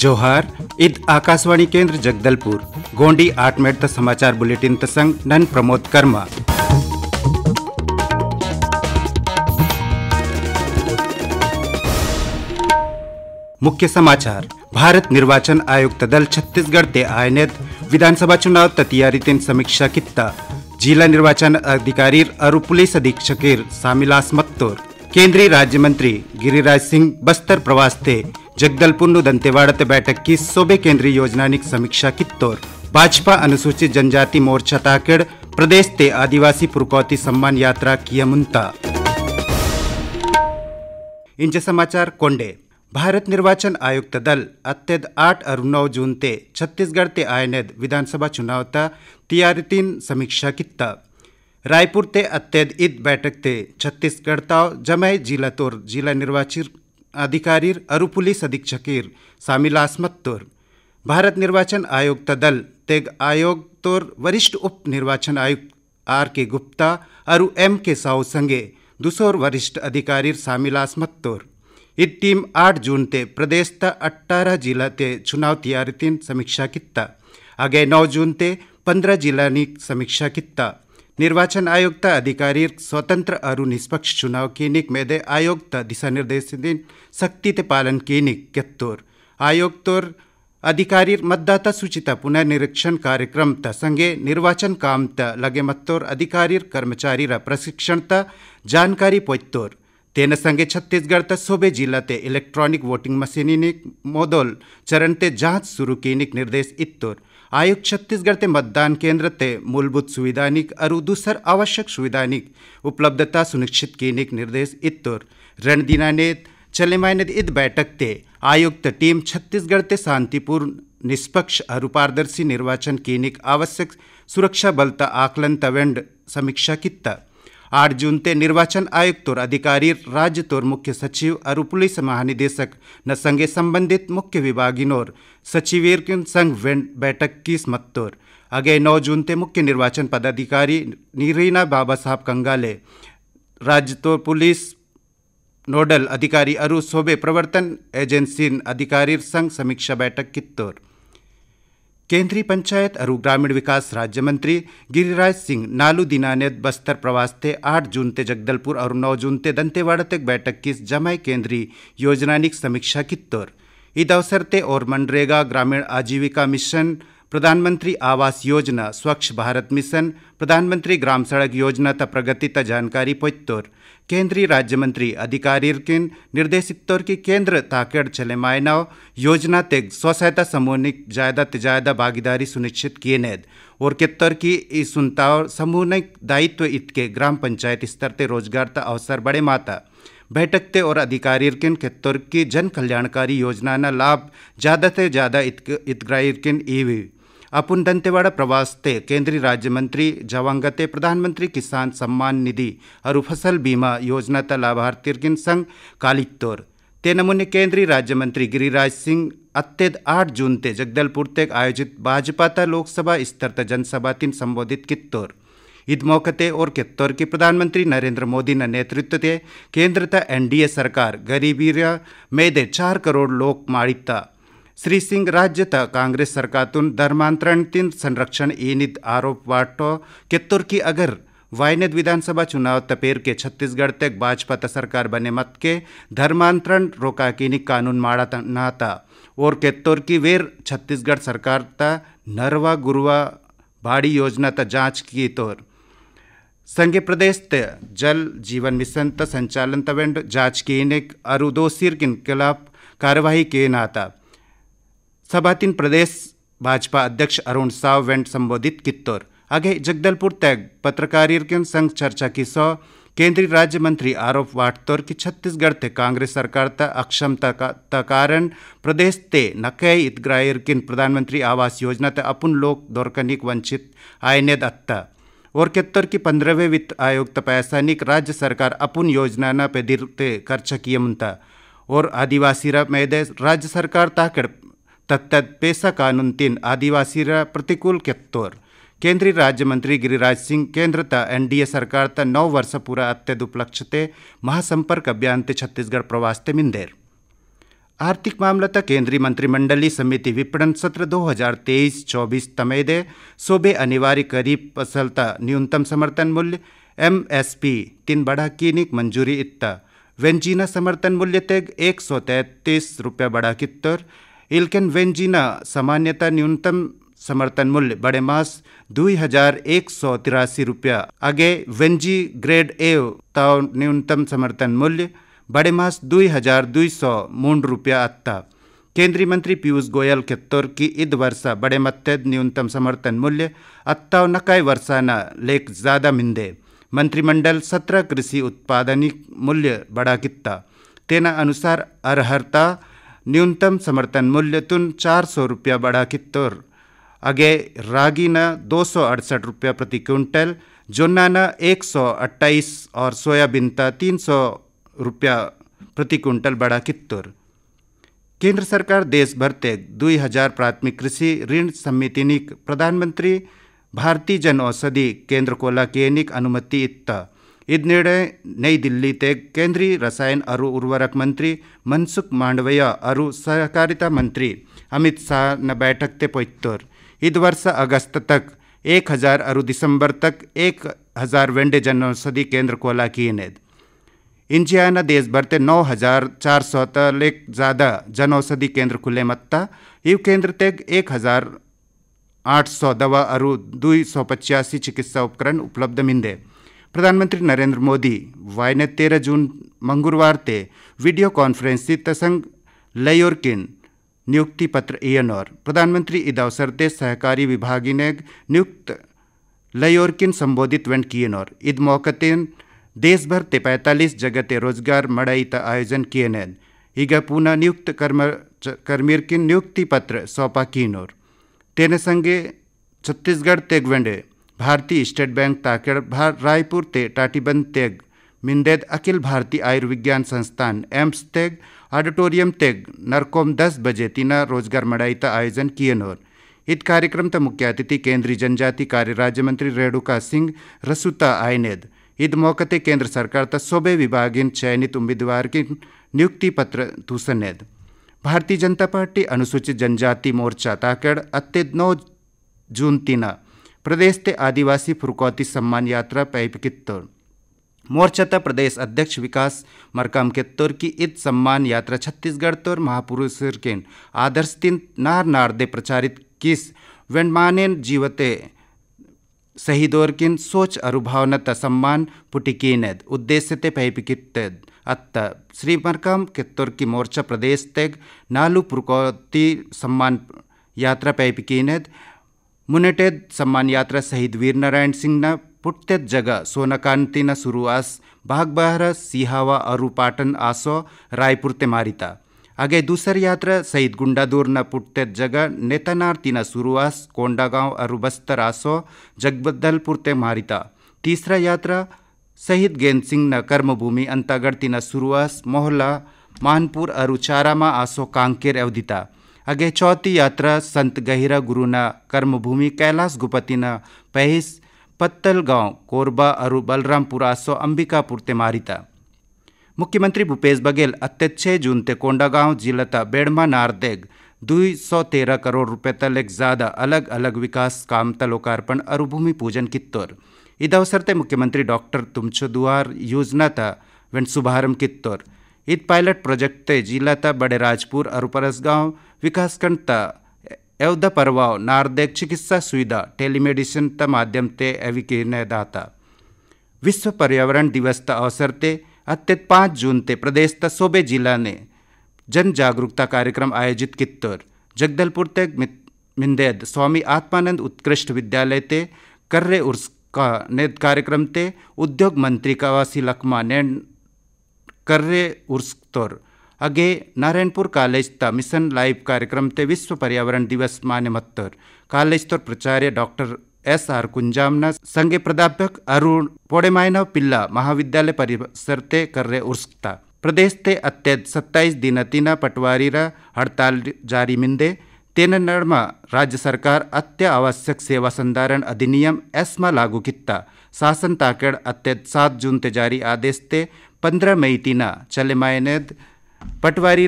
जोहार इद आकाशवाणी केंद्र जगदलपुर गोंडी आठ मिनट समाचार बुलेटिन तसंग नन प्रमोद कर्मा मुख्य समाचार भारत निर्वाचन आयुक्त दल छत्तीसगढ़ ते आयनेत विधानसभा चुनाव तैयारी तीन समीक्षा किता जिला निर्वाचन अधिकारी और पुलिस अधीक्षक शामिलास मत्तोर केंद्रीय राज्य मंत्री गिरिराज सिंह बस्तर प्रवास थे जगदलपुर नु दंतेवाड़ा बैठक की सोबे केंद्रीय योजना निक समीक्षा की तौर भाजपा अनुसूचित जनजाति मोर्चा ताकड़ प्रदेश ते आदिवासी पुरकौती सम्मान यात्रा किया मुंता इंज समाचार कोंडे भारत निर्वाचन आयुक्त दल अत्यद आठ और नौ जून ते छत्तीसगढ़ ते आयनेद विधानसभा चुनाव ता तैयारीतीन समीक्षा किता रायपुर ते अत्यद ईद बैठक ते छत्तीसगढ़ ताव जमय जिला तोर जिला निर्वाचित अधिकारीर अरु पुलिस अधीक्षक सामील आसमत भारत निर्वाचन आयोग दल तेग आयोग तोर वरिष्ठ उप निर्वाचन आयुक्त आर के गुप्ता अरु एम के साहु संगे दूसोर वरिष्ठ अधिकारी शामिल आसमत इत टीम आठ जून ते प्रदेश त अट्ठारह जिला ते चुनाव तैयारी समीक्षा किता आगे नौ जून ते पंद्रह जिला नी समीक्षा किता निर्वाचन आयोग अधिकारी स्वतंत्र अरु निष्पक्ष चुनाव कीनिक मेदे आयोग दिशा निर्देश दिन सख्ती ते पालन कीनिक केत्तोर आयोग तोर अधिकारी मतदाता सूचिता पुनर्निरीक्षण कार्यक्रम त संगे निर्वाचन काम त लगे मत्तोर अधिकारी कर्मचारी र प्रशिक्षण त जानकारी पोइतोर तेन संगे छत्तीसगढ़ तोबे जिला ते इलेक्ट्रॉनिक वोटिंग मशीनी मोदल मोदोल चरण ते जांच शुरू कीनिक निर्देश इत्तोर आयोग छत्तीसगढ़ ते मतदान केंद्र ते मूलभूत सुविधानिक अरु दूसर आवश्यक सुविधानिक उपलब्धता सुनिश्चित कीनिक निर्देश इत्तोर रण ने चले मायने इत बैठक ते आयुक्त टीम छत्तीसगढ़ ते शांतिपूर्ण निष्पक्ष अरु पारदर्शी निर्वाचन कीनिक आवश्यक सुरक्षा बल त आकलन तवेंड समीक्षा कित्ता आठ जून ते निर्वाचन आयोग तोर अधिकारी राज्य तोर मुख्य सचिव और पुलिस महानिदेशक न संगे संबंधित मुख्य विभागिनोर सचिवेर संग बैठक की मतोर अगे नौ जून ते मुख्य निर्वाचन पदाधिकारी नीरीना बाबा साहब कंगाले राज्य तोर पुलिस नोडल अधिकारी अरु सोबे प्रवर्तन एजेंसी अधिकारी संग समीक्षा बैठक कित्तोर केंद्रीय पंचायत और ग्रामीण विकास राज्य मंत्री गिरिराज सिंह नालू दिना ने बस्तर प्रवास थे आठ जून ते जगदलपुर और नौ जून ते दंतेवाड़ा तक बैठक की जमाई केंद्रीय योजनानिक समीक्षा की तौर इस अवसर ते और मनरेगा ग्रामीण आजीविका मिशन प्रधानमंत्री आवास योजना स्वच्छ भारत मिशन प्रधानमंत्री ग्राम सड़क योजना त प्रगति त जानकारी पोइतोर केंद्रीय राज्य मंत्री अधिकारी तौर की केंद्र ताकेड़ चले मायनाव योजना ते स्व सहायता समूह ने ज्यादा ते ज्यादा भागीदारी सुनिश्चित किए नैद और कित्तर की इस सुनतावर ने दायित्व इत के ग्राम पंचायत स्तर ते रोजगार त अवसर बड़े माता बैठकते और अधिकारी किन कित्तर की जन कल्याणकारी योजना ना लाभ ज़्यादा से ज़्यादा इतग्राइर ईवी अपुन दंतेवाड़ा प्रवास ते केंद्रीय राज्य मंत्री जवांगते प्रधानमंत्री किसान सम्मान निधि और फसल बीमा योजना त लाभार्थी संग कालितोर ते नमूने केंद्रीय राज्य मंत्री गिरिराज सिंह अत्यद आठ जून ते जगदलपुर तक आयोजित भाजपा त लोकसभा स्तर त जनसभा तीन संबोधित कित्तोर ईद मौके और कित्तौर की प्रधानमंत्री नरेंद्र मोदी ने नेतृत्व ते केंद्र त एनडीए सरकार गरीबी मेदे चार करोड़ लोग मारिता श्री सिंह राज्य कांग्रेस सरकार तुन धर्मांतरण तीन संरक्षण येणीत आरोप वाटो के की अगर वायनेद विधानसभा चुनाव तपेर के छत्तीसगढ़ तक भाजपा त सरकार बने मत के धर्मांतरण रोका नि कानून माड़ा नाता और के की वेर छत्तीसगढ़ सरकार त नरवा गुरुवा भाड़ी योजना त जांच की तोर संघ प्रदेश ते जल जीवन मिशन त संचालन तवेंड जांच की अरुदोसिर के खिलाफ कार्यवाही के नाता सभातीन प्रदेश भाजपा अध्यक्ष अरुण साव वेंट संबोधित कित्तौर आगे जगदलपुर तैग पत्रकार संघ चर्चा की सौ केंद्रीय राज्य मंत्री आरोप वाटतौर की छत्तीसगढ़ ते कांग्रेस सरकार तक अक्षमता का कारण प्रदेश ते नकई किन प्रधानमंत्री आवास योजना ते अपन लोक दौरकनिक वंचित आयनेद अत्ता और केत्तर की पंद्रहवें वित्त आयोग त पैसानिक राज्य सरकार अपन योजना न पे दिल खर्च किए मुंता और आदिवासी मैदे राज्य सरकार ताकड़ तत्त पेशा कानून तीन आदिवासी र प्रतिकूल केत्तोर केंद्रीय राज्य मंत्री गिरिराज सिंह केंद्र त एनडीए सरकार त नौ वर्ष पूरा अत्यद उपलक्ष्य ते महासंपर्क अभियान ते छत्तीसगढ़ प्रवास ते मिंदेर आर्थिक मामला त केंद्रीय मंत्रिमंडली समिति विपणन सत्र 2023-24 तमे दे सोबे अनिवार्य करीब फसल त न्यूनतम समर्थन मूल्य एम एस पी तीन बढ़ा कीनिक मंजूरी इत्ता वेंजीना समर्थन मूल्य तेग एक सौ तैतीस रुपया बढ़ा कित्तर इल्कन वेंजीना सामान्यतः न्यूनतम समर्थन मूल्य बड़े मास दुई हजार एक सौ तिरासी रुपया आगे वेंजी ग्रेड ए न्यूनतम समर्थन मूल्य बड़े मास दुई हजार दुई सौ मूंड रुपया आता केंद्रीय मंत्री पीयूष गोयल के तौर की ईद वर्षा बड़े मत्ते न्यूनतम समर्थन मूल्य अत्ताव नकाय न लेख ज़्यादा मिंदे मंत्रिमंडल सत्रह कृषि उत्पादनिक मूल्य बड़ा कित्ता तेना अनुसार अरहरता न्यूनतम समर्थन मूल्य तुन चार सौ रुपया बढ़ा तुर अगे रागी न दो सौ अड़सठ रुपया प्रति क्विंटल जुन्ना न एक सौ अट्ठाईस और सोयाबीन का तीन सौ रुपया प्रति क्विंटल बढ़ा तुर केंद्र सरकार देश भर ते दुई हजार प्राथमिक कृषि ऋण निक प्रधानमंत्री भारतीय जन औषधि केंद्र कोला निक अनुमति इत्ता यह निर्णय नई दिल्ली ते केंद्रीय रसायन और उर्वरक मंत्री मनसुख मांडवय और सहकारिता मंत्री अमित शाह न बैठक ते पोतर इस वर्ष अगस्त तक एक हज़ार और दिसंबर तक एक हज़ार वेंडे जन औषधि केंद्र खोला किए इंजियाना देश भर ते नौ हज़ार चार सौ तक ज़्यादा जन औषधि केंद्र खुले मत्ता यु केंद्र तक एक हज़ार आठ सौ दवा और दुई सौ पचासी चिकित्सा उपकरण उपलब्ध मिंदे प्रधानमंत्री नरेंद्र मोदी वायने तेरह जून मंगलवार ते वीडियो कॉन्फ्रेंस तसंग लयोरकिन नियुक्ति पत्र ईयनोर प्रधानमंत्री इद अवसर ते सहकारी विभागी ने नियुक्त लयोरकिन संबोधित वेंट कियनोर इद मौके देश भर ते पैंतालीस जगह ते रोजगार मड़ई त आयोजन किए ने ईग पूना नियुक्त कर्म कर्मीर नियुक्ति पत्र सौंपा कीनोर तेने संगे छत्तीसगढ़ तेगवेंडे भारतीय स्टेट बैंक ताकेड़ रायपुर ते टाटीबंद तेग मिंदेद अखिल भारतीय आयुर्विज्ञान संस्थान एम्स तेग ऑडिटोरियम तेग नरकोम दस बजे तीना रोजगार मड़ाईता आयोजन किए नोर इत कार्यक्रम त मुख्य अतिथि केंद्रीय जनजाति कार्य राज्य मंत्री रेणुका सिंह रसुता आयनेद इद मौके केंद्र सरकार त सोबे विभागिन चयनित उम्मीदवार की नियुक्ति पत्र तूसनेद भारतीय जनता पार्टी अनुसूचित जनजाति मोर्चा ताकड़ अत्य नौ जून तीना प्रदेश ते आदिवासी फुरकौती सम्मान यात्रा पैप कित्तौर मोर्चता प्रदेश अध्यक्ष विकास मरकाम के तौर की इत सम्मान यात्रा छत्तीसगढ़ तौर महापुरुष के आदर्श तीन नार नार दे प्रचारित किस वेणमानेन जीवते दौर किन सोच अरु सम्मान पुटिकीन उद्देश्य ते पैपिकितेद अत श्री मरकाम के तौर की मोर्चा प्रदेश तेग नालू पुरकौती सम्मान यात्रा पैपिकीनेद ಮುನೆಟೆದ್ ಸಮ್ಮಾನ್ಯಾತ್ರ ಸಹಿತ್ ವೀರನಾರಾಯಣ್ ಸಿಂಗ್ನ ಪುಟ್ಟೆದ್ ಜಗ ಸೋನಕಾಂತಿನ ಸುರುವಾಸ್ ಬಾಗ್ಬಹರ ಸಿಹಾವ अरुपाटन आसो रायपुर ते मारिता आगे दूसर यात्रा शहीद गुंडादूर न पुटते जगह नेतनार तीना सुरुआस कोंडागांव अरुबस्तर आसो जगबदलपुर ते मारिता तीसरा यात्रा शहीद गेंद सिंह न कर्मभूमि अंतागढ़ न सुरुआस मोहला मानपुर अरुचारा मा आसो कांकेर अवधिता અગેચોતી યાત્રા સંત ગહિરા कर्मभूमि कैलाश गुपति न પહેસ पत्तल गांव कोरबा और बलरामपुर आसो अंबिकापुर ते मारिता मुख्यमंत्री भूपेश बघेल अत्य छः जून ते कोंडागांव जिला ता बेड़मा नारदेग दुई सौ तेरह करोड़ रुपये एक ज़्यादा अलग अलग विकास काम त लोकार्पण और भूमि पूजन कित्तौर इद अवसर ते मुख्यमंत्री डॉक्टर तुमछो दुआर योजना ता वन शुभारंभ कित्तौर इत पायलट प्रोजेक्ट ते जिला ता बड़े राजपुर और परसगांव विकासखंड त एवद परवाव नारदेक चिकित्सा सुविधा टेलीमेडिसिन त माध्यम ते अविकीर्ण दाता विश्व पर्यावरण दिवस त अवसर ते अत्यंत पाँच जून ते प्रदेश त सोबे जिला ने जन जागरूकता कार्यक्रम आयोजित कित्तोर जगदलपुर ते मिंदेद स्वामी आत्मानंद उत्कृष्ट विद्यालय ते कर्रे उर्स का ने कार्यक्रम ते उद्योग मंत्री कवासी लखमा ने कर्रे उर्स तोर अगे नारायणपुर कॉलेज त मिशन लाइव कार्यक्रम ते विश्व पर्यावरण दिवस मान्यमत्तर कॉलेज तौर प्राचार्य डॉक्टर एस आर न संगे प्राध्यापक अरुण पोड़ेमायनव पिल्ला महाविद्यालय परिसर ते कर रहे उर्सता प्रदेश ते अत्यंत सत्ताईस दिन तीना पटवारी रा हड़ताल जारी मिंदे नर्मा राज्य सरकार अत्य आवश्यक सेवा संधारण अधिनियम एसमा लागू किता शासन ताकड़ अत्यंत सात जून ते जारी आदेश ते पंद्रह मई तीना चले मायनेद पटवारी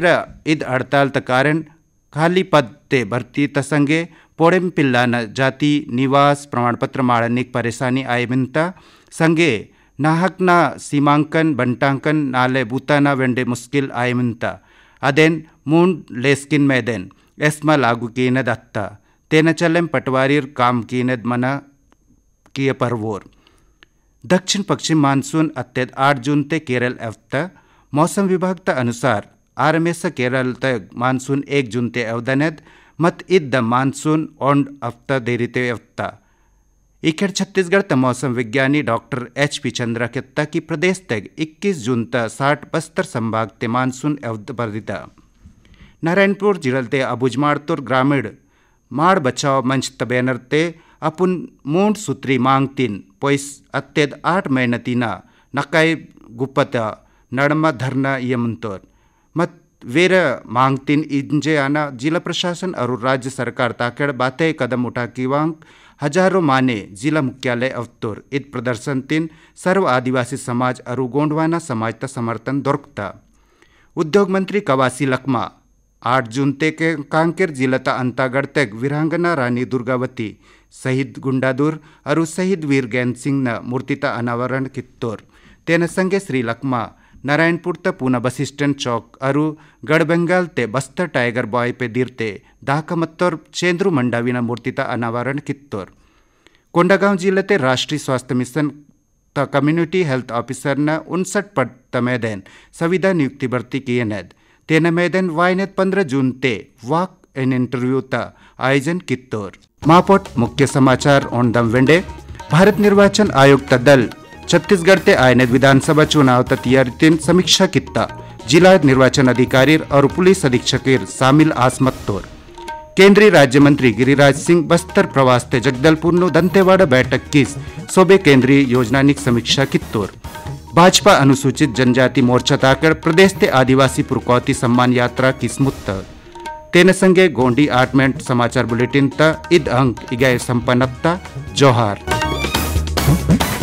ईद हड़ताल कारण खाली पद ते भर्ती तसंगे पोड़ेम पिल्ला न जाति निवास प्रमाणपत्र माड़निक परेशानी आय बिन्ता संगे नाहकना सीमांकन बंटांकन नाले बूताना वेंडे मुश्किल आय मिन्ता अदेन मूंड लेस्किन मैदेन एस्मा लागू की न दत्ता तेन चलें पटवारी काम की न मना किए परवोर दक्षिण पश्चिम मानसून अत्यत आठ जून ते केरल एवता मौसम विभाग त अनुसार आरमेस केरल तक मानसून एक जून ते अवदान्यात मत इद द मानसून ओंड अफ्ता देरी ते अफ्ता इखेड छत्तीसगढ़ त मौसम विज्ञानी डॉक्टर एच पी चंद्रा तक की प्रदेश तक 21 जून त साठ बस्तर संभाग ते मानसून अवधिता नारायणपुर जिला ते अबुजमाड़तुर ग्रामीण माड़ बचाव मंच त बैनर ते अपुन मूड सूत्री मांग तीन पोइस अत्यद आठ महीना तीना नकाई गुप्पता नड़म धरना यमंतोर मत वेर मांगतीन इंजे आना जिला प्रशासन और राज्य सरकार ताकड़ बाते कदम उठा कि वांग हजारों माने जिला मुख्यालय अवतोर इत प्रदर्शन तीन सर्व आदिवासी समाज और गोंडवाना समाज का समर्थन दौरकता उद्योग मंत्री कवासी लकमा आठ जून ते के कांकेर जिला ता अंतागढ़ तक वीरांगना रानी दुर्गावती शहीद गुंडादूर और शहीद वीर गैन सिंह न मूर्ति का अनावरण कित्तोर तेन संगे श्री लकमा नारायणपुर त पुना बस स्टैंड चौक अरु गढ़ बंगाल ते बस्तर टाइगर बॉय पे दीरते दाहक मत्तोर चेंद्रू मंडावीना मूर्ति त अनावरण कित्तोर कोंडागांव जिले ते राष्ट्रीय स्वास्थ्य मिशन त कम्युनिटी हेल्थ ऑफिसर न उनसठ पद तमेदेन संविदा नियुक्ति भर्ती किए नद तेन मेदेन वायनेत पंद्रह जून ते वाक एन इंटरव्यू त आयोजन कित्तोर मापोट मुख्य समाचार ओण दम वेंडे भारत निर्वाचन आयोग त दल छत्तीसगढ़ ते आयनद विधानसभा चुनाव तैयारी समीक्षा किता जिला निर्वाचन अधिकारी और पुलिस अधीक्षक शामिल आसमत्तोर केंद्रीय राज्य मंत्री गिरिराज सिंह बस्तर प्रवास ते जगदलपुर नो दंतेवाड़ा बैठक किस सोबे केंद्रीय योजना समीक्षा कित्तोर भाजपा अनुसूचित जनजाति मोर्चा ताकर प्रदेश ते आदिवासी पुरकौती सम्मान यात्रा किस मुत्त तेन संगे गोंडी आर्टमेंट समाचार बुलेटिन त ईद अंक इगाय संपन्नता जोहार